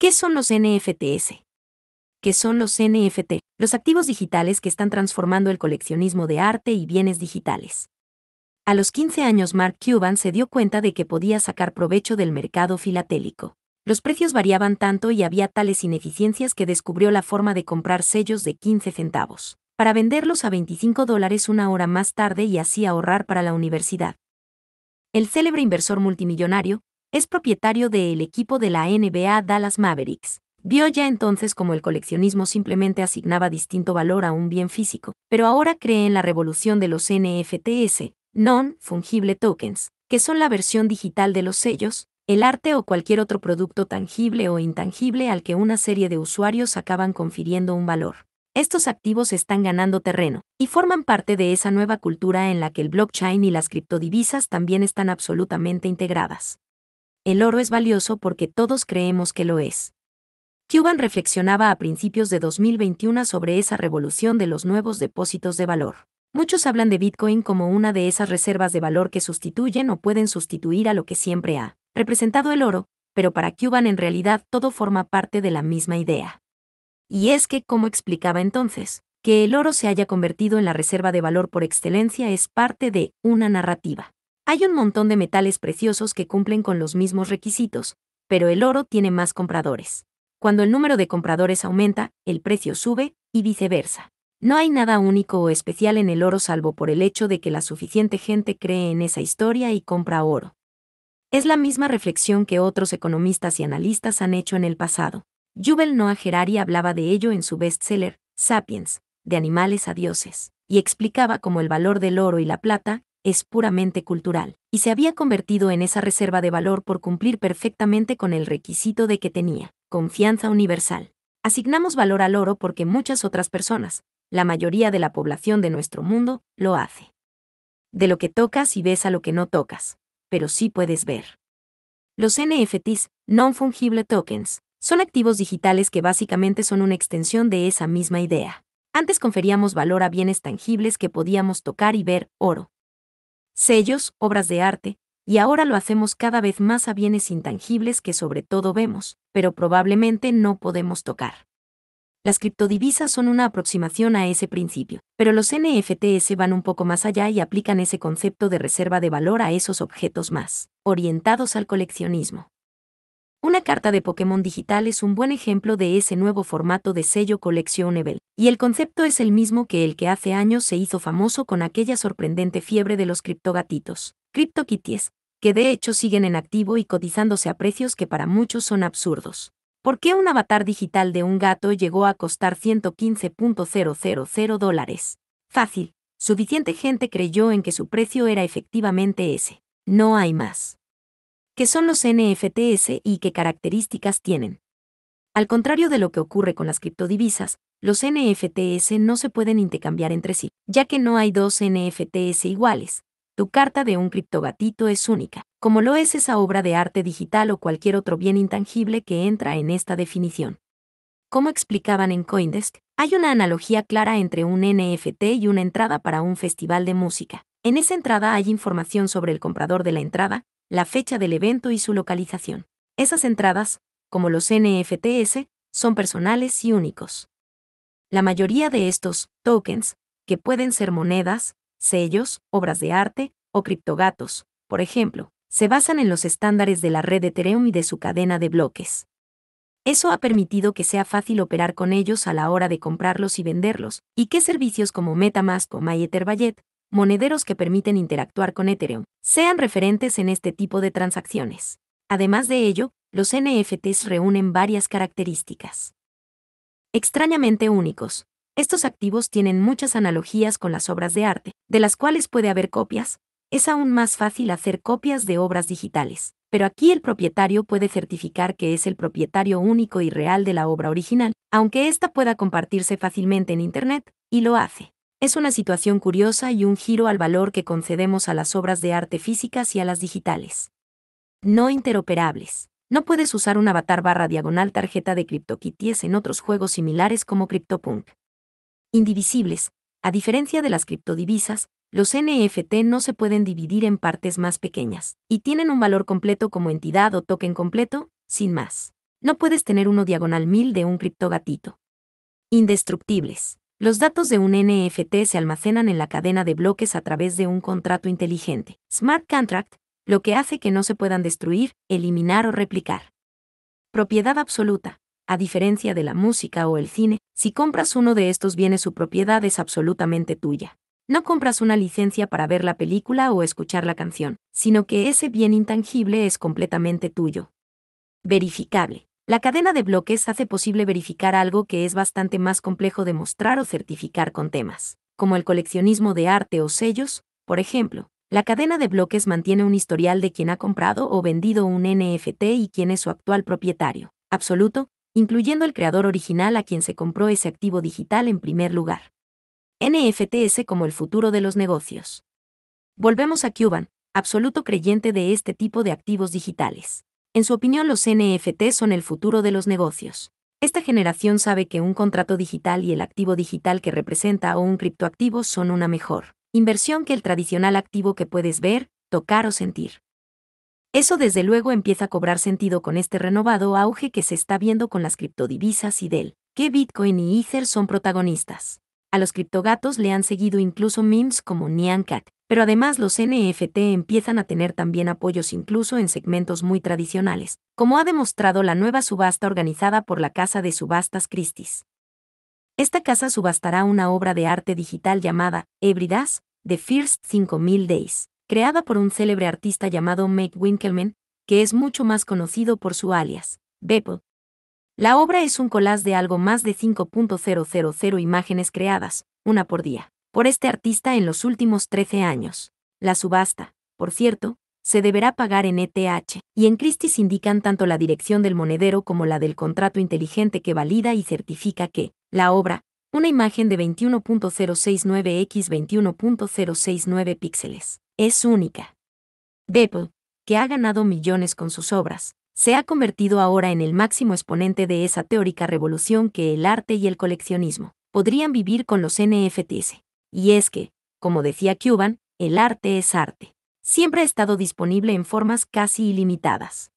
¿Qué son los NFTs? ¿Qué son los NFT? Los activos digitales que están transformando el coleccionismo de arte y bienes digitales. A los 15 años Mark Cuban se dio cuenta de que podía sacar provecho del mercado filatélico. Los precios variaban tanto y había tales ineficiencias que descubrió la forma de comprar sellos de 15 centavos, para venderlos a 25 dólares una hora más tarde y así ahorrar para la universidad. El célebre inversor multimillonario, es propietario del equipo de la NBA Dallas Mavericks. Vio ya entonces como el coleccionismo simplemente asignaba distinto valor a un bien físico, pero ahora cree en la revolución de los NFTs, non-fungible tokens, que son la versión digital de los sellos, el arte o cualquier otro producto tangible o intangible al que una serie de usuarios acaban confiriendo un valor. Estos activos están ganando terreno y forman parte de esa nueva cultura en la que el blockchain y las criptodivisas también están absolutamente integradas el oro es valioso porque todos creemos que lo es. Cuban reflexionaba a principios de 2021 sobre esa revolución de los nuevos depósitos de valor. Muchos hablan de Bitcoin como una de esas reservas de valor que sustituyen o pueden sustituir a lo que siempre ha representado el oro, pero para Cuban en realidad todo forma parte de la misma idea. Y es que, como explicaba entonces, que el oro se haya convertido en la reserva de valor por excelencia es parte de una narrativa. Hay un montón de metales preciosos que cumplen con los mismos requisitos, pero el oro tiene más compradores. Cuando el número de compradores aumenta, el precio sube, y viceversa. No hay nada único o especial en el oro salvo por el hecho de que la suficiente gente cree en esa historia y compra oro. Es la misma reflexión que otros economistas y analistas han hecho en el pasado. Jubel Noah Gerari hablaba de ello en su bestseller, Sapiens, de animales a dioses, y explicaba cómo el valor del oro y la plata es puramente cultural, y se había convertido en esa reserva de valor por cumplir perfectamente con el requisito de que tenía, confianza universal. Asignamos valor al oro porque muchas otras personas, la mayoría de la población de nuestro mundo, lo hace. De lo que tocas y ves a lo que no tocas, pero sí puedes ver. Los NFTs, non-fungible tokens, son activos digitales que básicamente son una extensión de esa misma idea. Antes conferíamos valor a bienes tangibles que podíamos tocar y ver, oro, sellos, obras de arte, y ahora lo hacemos cada vez más a bienes intangibles que sobre todo vemos, pero probablemente no podemos tocar. Las criptodivisas son una aproximación a ese principio, pero los NFTs van un poco más allá y aplican ese concepto de reserva de valor a esos objetos más, orientados al coleccionismo. Una carta de Pokémon digital es un buen ejemplo de ese nuevo formato de sello coleccionable, y el concepto es el mismo que el que hace años se hizo famoso con aquella sorprendente fiebre de los criptogatitos, CryptoKitties, que de hecho siguen en activo y cotizándose a precios que para muchos son absurdos. ¿Por qué un avatar digital de un gato llegó a costar 115.000 dólares? Fácil, suficiente gente creyó en que su precio era efectivamente ese. No hay más. ¿Qué son los NFTs y qué características tienen? Al contrario de lo que ocurre con las criptodivisas, los NFTs no se pueden intercambiar entre sí, ya que no hay dos NFTs iguales. Tu carta de un criptogatito es única, como lo es esa obra de arte digital o cualquier otro bien intangible que entra en esta definición. Como explicaban en Coindesk, hay una analogía clara entre un NFT y una entrada para un festival de música. En esa entrada hay información sobre el comprador de la entrada, la fecha del evento y su localización. Esas entradas, como los NFTs, son personales y únicos. La mayoría de estos tokens, que pueden ser monedas, sellos, obras de arte o criptogatos, por ejemplo, se basan en los estándares de la red Ethereum y de su cadena de bloques. Eso ha permitido que sea fácil operar con ellos a la hora de comprarlos y venderlos, y que servicios como MetaMask o MyEtherWallet monederos que permiten interactuar con Ethereum, sean referentes en este tipo de transacciones. Además de ello, los NFTs reúnen varias características. Extrañamente únicos. Estos activos tienen muchas analogías con las obras de arte, de las cuales puede haber copias. Es aún más fácil hacer copias de obras digitales, pero aquí el propietario puede certificar que es el propietario único y real de la obra original, aunque ésta pueda compartirse fácilmente en Internet, y lo hace. Es una situación curiosa y un giro al valor que concedemos a las obras de arte físicas y a las digitales. No interoperables. No puedes usar un avatar barra diagonal tarjeta de CryptoKitties en otros juegos similares como CryptoPunk. Indivisibles. A diferencia de las criptodivisas, los NFT no se pueden dividir en partes más pequeñas, y tienen un valor completo como entidad o token completo, sin más. No puedes tener uno diagonal mil de un criptogatito. Indestructibles. Los datos de un NFT se almacenan en la cadena de bloques a través de un contrato inteligente, smart contract, lo que hace que no se puedan destruir, eliminar o replicar. Propiedad absoluta. A diferencia de la música o el cine, si compras uno de estos bienes su propiedad es absolutamente tuya. No compras una licencia para ver la película o escuchar la canción, sino que ese bien intangible es completamente tuyo. Verificable. La cadena de bloques hace posible verificar algo que es bastante más complejo de mostrar o certificar con temas, como el coleccionismo de arte o sellos, por ejemplo. La cadena de bloques mantiene un historial de quien ha comprado o vendido un NFT y quién es su actual propietario, absoluto, incluyendo el creador original a quien se compró ese activo digital en primer lugar. NFTs como el futuro de los negocios. Volvemos a Cuban, absoluto creyente de este tipo de activos digitales. En su opinión, los NFT son el futuro de los negocios. Esta generación sabe que un contrato digital y el activo digital que representa o un criptoactivo son una mejor inversión que el tradicional activo que puedes ver, tocar o sentir. Eso desde luego empieza a cobrar sentido con este renovado auge que se está viendo con las criptodivisas y del que Bitcoin y Ether son protagonistas. A los criptogatos le han seguido incluso memes como Nyan Cat, pero además los NFT empiezan a tener también apoyos incluso en segmentos muy tradicionales, como ha demostrado la nueva subasta organizada por la Casa de Subastas Christie's. Esta casa subastará una obra de arte digital llamada "Ebridas" The First 5000 Days, creada por un célebre artista llamado Mike Winkelmann, que es mucho más conocido por su alias, Beppo. La obra es un collage de algo más de 5.000 imágenes creadas, una por día por este artista en los últimos 13 años. La subasta, por cierto, se deberá pagar en ETH, y en Christie's indican tanto la dirección del monedero como la del contrato inteligente que valida y certifica que, la obra, una imagen de 21.069 x 21.069 píxeles, es única. Depple, que ha ganado millones con sus obras, se ha convertido ahora en el máximo exponente de esa teórica revolución que el arte y el coleccionismo podrían vivir con los NFTs. Y es que, como decía Cuban, el arte es arte. Siempre ha estado disponible en formas casi ilimitadas.